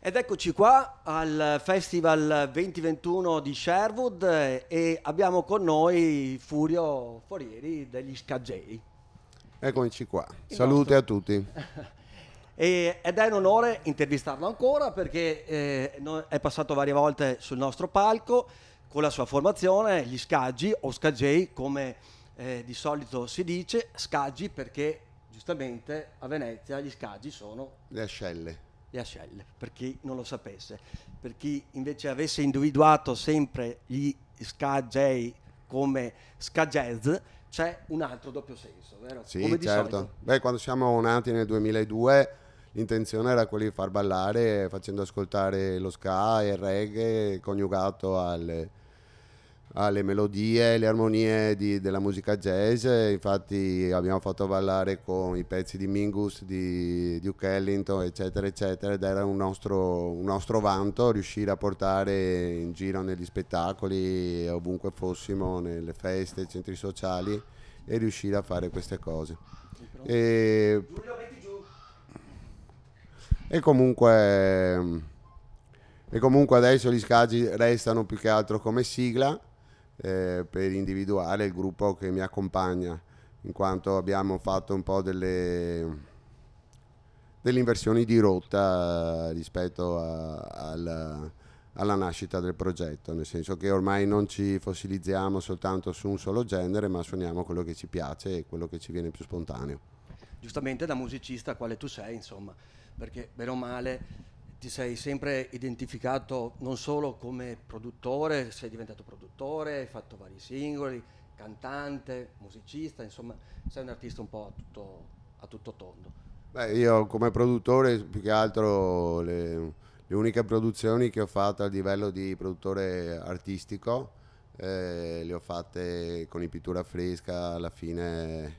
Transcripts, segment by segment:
Ed eccoci qua al Festival 2021 di Sherwood eh, e abbiamo con noi Furio Forieri degli Scagei. Eccoci qua, Il salute nostro... a tutti. e, ed è un onore intervistarlo ancora perché eh, è passato varie volte sul nostro palco con la sua formazione, gli Scaggi o Scagei come eh, di solito si dice, Scaggi perché giustamente a Venezia gli Scaggi sono... Le ascelle le ascelle, per chi non lo sapesse, per chi invece avesse individuato sempre gli ska J come ska jazz, c'è un altro doppio senso, vero? Sì, come certo. Beh, quando siamo nati nel 2002 l'intenzione era quella di far ballare facendo ascoltare lo ska e il reggae coniugato al alle melodie e le armonie di, della musica jazz. Infatti abbiamo fatto ballare con i pezzi di Mingus, di Duke Ellington, eccetera, eccetera, ed era un nostro, un nostro vanto riuscire a portare in giro negli spettacoli, ovunque fossimo, nelle feste, nei centri sociali, e riuscire a fare queste cose. E, e comunque... E comunque adesso gli scaggi restano più che altro come sigla eh, per individuare il gruppo che mi accompagna, in quanto abbiamo fatto un po' delle, delle inversioni di rotta eh, rispetto a, alla, alla nascita del progetto, nel senso che ormai non ci fossilizziamo soltanto su un solo genere, ma suoniamo quello che ci piace e quello che ci viene più spontaneo. Giustamente da musicista quale tu sei, insomma, perché bene o male ti sei sempre identificato non solo come produttore, sei diventato produttore, hai fatto vari singoli, cantante, musicista, insomma sei un artista un po' a tutto, a tutto tondo. Beh, io come produttore più che altro le, le, uniche produzioni che ho fatto a livello di produttore artistico eh, le ho fatte con i pittura fresca alla fine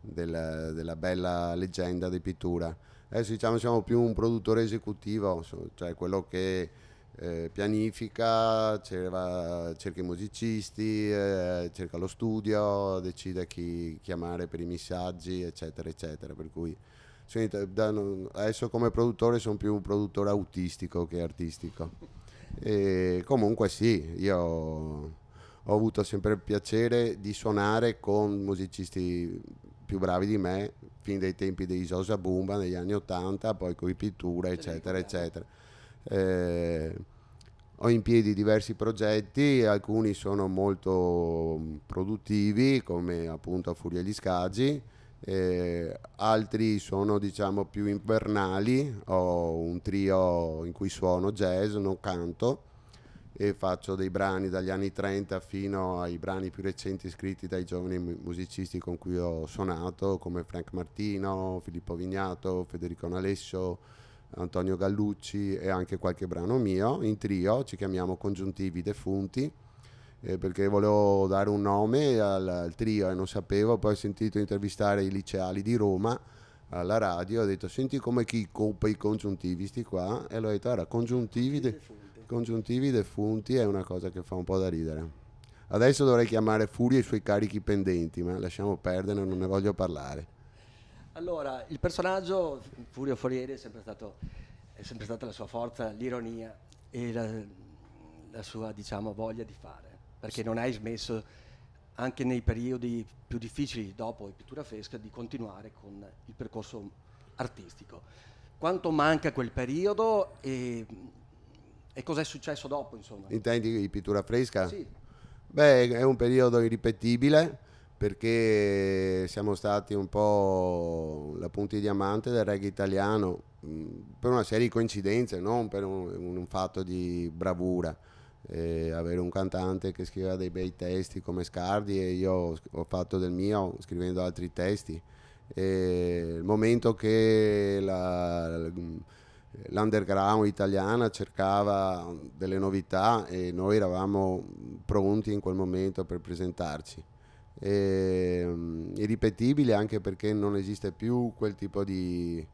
della, della bella leggenda di pittura adesso eh, diciamo siamo più un produttore esecutivo, cioè quello che eh, pianifica, cerca, cerca, i musicisti, eh, cerca lo studio, decide chi chiamare per i messaggi, eccetera, eccetera. Per cui adesso come produttore sono più un produttore autistico che artistico. E comunque sì, io ho avuto sempre il piacere di suonare con musicisti più bravi di me fin dai tempi dei Sosa Bumba negli anni 80, poi con i pittura, eccetera, eccetera. Eh, ho in piedi diversi progetti, alcuni sono molto mm, produttivi, come appunto a Furia gli Scaggi, eh, altri sono diciamo più invernali, ho un trio in cui suono jazz, non canto, e faccio dei brani dagli anni 30 fino ai brani più recenti scritti dai giovani musicisti con cui ho suonato come Frank Martino, Filippo Vignato, Federico Nalescio, Antonio Gallucci e anche qualche brano mio in trio, ci chiamiamo Congiuntivi Defunti eh, perché volevo dare un nome al, al trio e non sapevo, poi ho sentito intervistare i liceali di Roma alla radio, ho detto senti come chi coppa i congiuntivi sti qua e l'ho detto era congiuntivi defunti congiuntivi defunti è una cosa che fa un po' da ridere. Adesso dovrei chiamare Furio e i suoi carichi pendenti, ma lasciamo perdere, non ne voglio parlare. Allora, il personaggio Furio Forieri è sempre, stato, è sempre stata la sua forza, l'ironia e la, la sua diciamo, voglia di fare, perché non hai smesso, anche nei periodi più difficili dopo in pittura fresca, di continuare con il percorso artistico. Quanto manca quel periodo e e cos'è successo dopo, insomma? Intendi di pittura fresca? Sì. Beh, è un periodo irripetibile perché siamo stati un po' la punta di diamante del reggae italiano mm, per una serie di coincidenze, non per un, un fatto di bravura. Eh, avere un cantante che scriveva dei bei testi come Scardi e io ho fatto del mio scrivendo altri testi. E il momento che la, la l'underground italiana cercava delle novità e noi eravamo pronti in quel momento per presentarci. E, um, irripetibile anche perché non esiste più quel tipo di,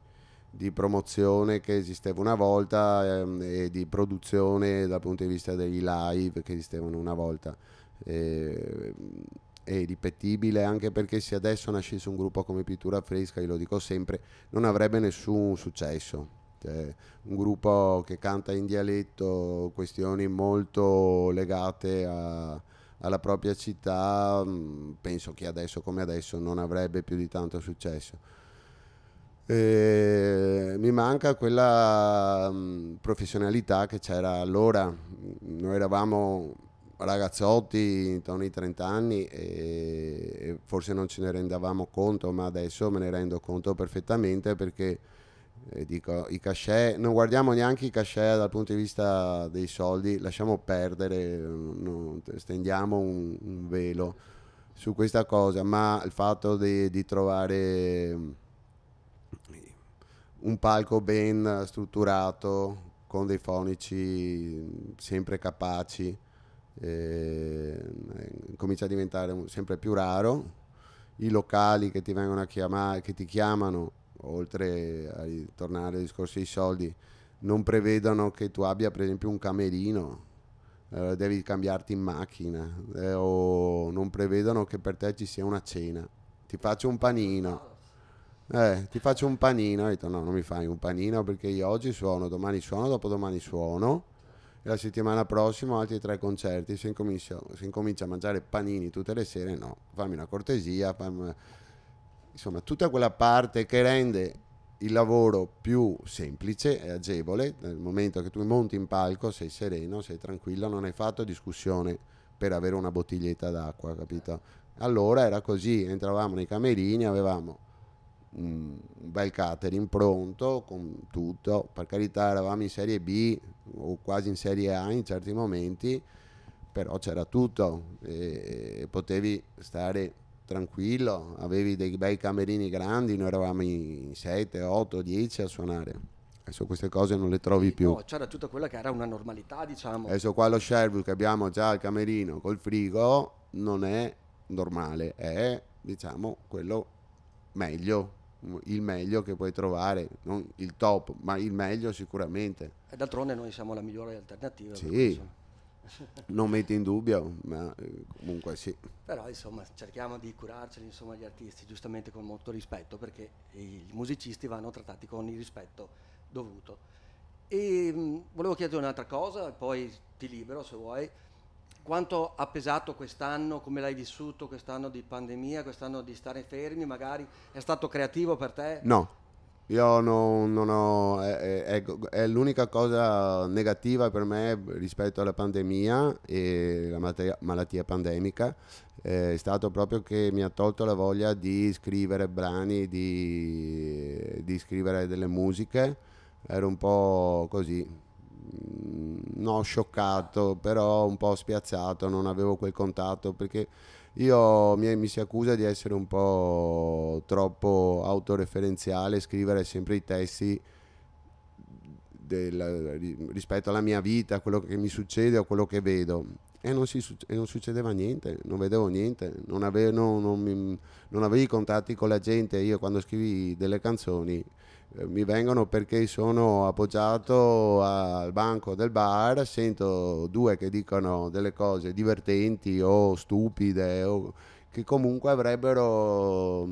di promozione che esisteva una volta ehm, e di produzione dal punto di vista dei live che esistevano una volta. E, ehm, è ripetibile anche perché se adesso nascesse un gruppo come Pittura Fresca, io lo dico sempre, non avrebbe nessun successo cioè, un gruppo che canta in dialetto questioni molto legate a, alla propria città, mm, penso che adesso come adesso non avrebbe più di tanto successo. E mi manca quella mm, professionalità che c'era allora. Noi eravamo ragazzotti intorno ai 30 anni e forse non ce ne rendavamo conto, ma adesso me ne rendo conto perfettamente perché e dico, i cachet, non guardiamo neanche i cachet dal punto di vista dei soldi, lasciamo perdere, non, stendiamo un, un, velo su questa cosa, ma il fatto di, di trovare mm, un palco ben strutturato, con dei fonici sempre capaci, eh, comincia a diventare sempre più raro. I locali che ti vengono a chiamare, che ti chiamano oltre a tornare al discorso dei soldi, non prevedono che tu abbia per esempio un camerino, eh, devi cambiarti in macchina eh, o non prevedono che per te ci sia una cena. Ti faccio un panino. Eh, ti faccio un panino, ho detto no, non mi fai un panino perché io oggi suono, domani suono, dopodomani suono e la settimana prossima altri tre concerti, se incomincio, se incomincia a mangiare panini tutte le sere no, fammi una cortesia, fammi, insomma tutta quella parte che rende il lavoro più semplice e agevole, nel momento che tu monti in palco sei sereno, sei tranquillo, non hai fatto discussione per avere una bottiglietta d'acqua, capito? Allora era così, entravamo nei camerini, avevamo mm, un bel catering pronto con tutto, per carità eravamo in serie B o quasi in serie A in certi momenti, però c'era tutto e potevi stare tranquillo, avevi dei bei camerini grandi, noi eravamo in 7, 8, 10 a suonare. Adesso queste cose non le trovi più. No, c'era tutta quella che era una normalità, diciamo. Adesso qua lo Sherwood che abbiamo già al camerino col frigo non è normale, è diciamo quello meglio, il meglio che puoi trovare, non il top, ma il meglio sicuramente. E d'altronde noi siamo la migliore alternativa. Sì non metto in dubbio, ma eh, comunque sì. Però insomma cerchiamo di curarceli insomma, gli artisti giustamente con molto rispetto perché i musicisti vanno trattati con il rispetto dovuto. E ehm, mh, volevo chiederti un'altra cosa, poi ti libero se vuoi. Quanto ha pesato quest'anno, come l'hai vissuto quest'anno di pandemia, quest'anno di stare fermi magari? È stato creativo per te? No, io non, non ho, è, è, è, l'unica cosa negativa per me rispetto alla pandemia e la malattia, malattia pandemica eh, è stato proprio che mi ha tolto la voglia di scrivere brani, di, di scrivere delle musiche. Ero un po' così, mm, non scioccato, però un po' spiazzato, non avevo quel contatto perché io mi, mi, si accusa di essere un po' troppo autoreferenziale, scrivere sempre i testi del, rispetto alla mia vita, a quello che mi succede o a quello che vedo. E non, si, e non, succedeva niente, non vedevo niente, non avevo, non, non, non avevo i contatti con la gente, io quando scrivi delle canzoni eh, mi vengono perché sono appoggiato al banco del bar, sento due che dicono delle cose divertenti o stupide o che comunque avrebbero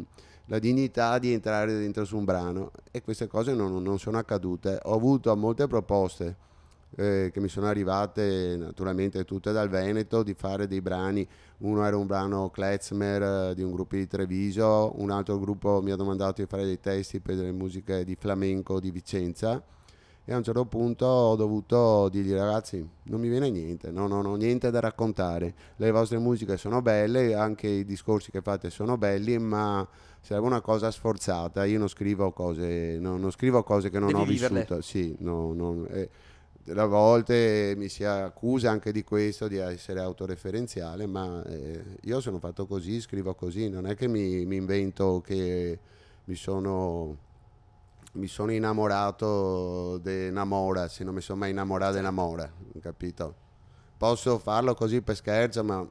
la dignità di entrare dentro su un brano e queste cose non sono accadute. Ho avuto molte proposte eh, che mi sono arrivate naturalmente tutte dal Veneto, di fare dei brani. Uno era un brano Klezmer eh, di un gruppo di Treviso, un altro gruppo mi ha domandato di fare dei testi per delle musiche di flamenco di Vicenza e a un certo punto ho dovuto dirgli ragazzi non mi viene niente, non ho niente da raccontare, le vostre musiche sono belle, anche i discorsi che fate sono belli, ma serve una cosa sforzata, io non scrivo cose, no, non scrivo cose che non Devi ho viverle. vissuto, sì, no, no, eh, a volte mi si accusa anche di questo, di essere autoreferenziale, ma eh, io sono fatto così, scrivo così, non è che mi, mi invento che mi sono, mi sono innamorato di Namora, se non mi sono mai innamorato di Namora, capito? Posso farlo così per scherzo, ma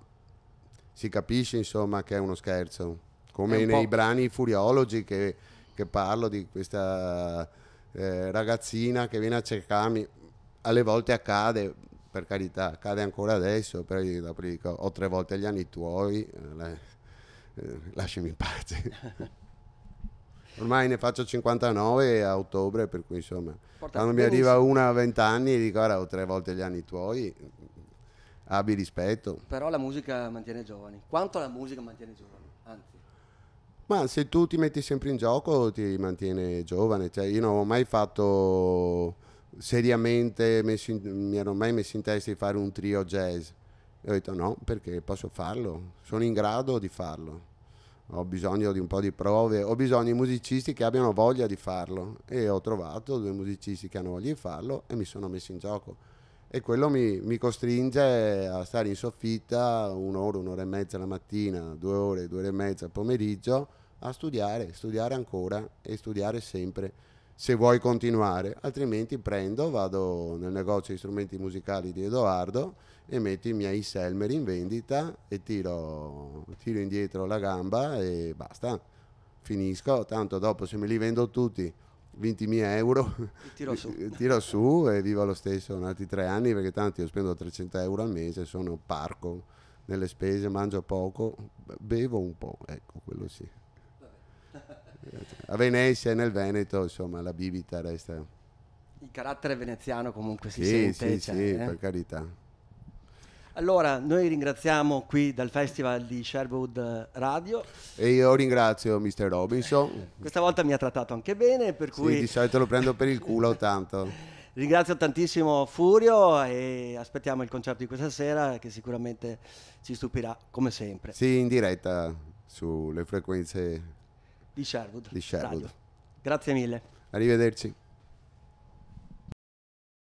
si capisce insomma che è uno scherzo, come un nei brani furiologi che, che, parlo di questa... Eh, ragazzina che viene a cercarmi alle volte accade, per carità, accade ancora adesso, però io dopo ho tre volte gli anni tuoi, eh, eh, lasciami in pace. Ormai ne faccio 59 a ottobre, per cui insomma, Porta quando mi arriva una a 20 anni dico, ora ho tre volte gli anni tuoi, abbi rispetto. Però la musica mantiene giovani. Quanto la musica mantiene giovani? Anzi. Ma se tu ti metti sempre in gioco ti mantiene giovane, cioè, io non ho mai fatto seriamente in, mi ero mai messo in testa di fare un trio jazz. E ho detto no, perché posso farlo, sono in grado di farlo. Ho bisogno di un po' di prove, ho bisogno di musicisti che abbiano voglia di farlo e ho trovato due musicisti che hanno voglia di farlo e mi sono messo in gioco. E quello mi, mi costringe a stare in soffitta un'ora, un'ora e mezza la mattina, due ore, due ore e mezza al pomeriggio a studiare, studiare ancora e studiare sempre se vuoi continuare, altrimenti prendo, vado nel negozio di strumenti musicali di Edoardo e metto i miei Selmer in vendita e tiro, tiro indietro la gamba e basta, finisco, tanto dopo se me li vendo tutti 20.000 euro tiro su. tiro su. e vivo lo stesso altri tre anni perché tanto io spendo 300 euro al mese, sono parco nelle spese, mangio poco, bevo un po', ecco quello sì. A Venezia e nel Veneto, insomma, la bibita resta. Il carattere veneziano comunque si sì, sente. Sì, cioè, sì, eh? per carità. Allora, noi ringraziamo qui dal Festival di Sherwood Radio. E io ringrazio Mr. Robinson. Questa volta mi ha trattato anche bene, per cui... Sì, di solito lo prendo per il culo tanto. Ringrazio tantissimo Furio e aspettiamo il concerto di questa sera che sicuramente ci stupirà come sempre. Sì, in diretta sulle frequenze di Sherwood. Di Sherwood. Grazie mille. Arrivederci.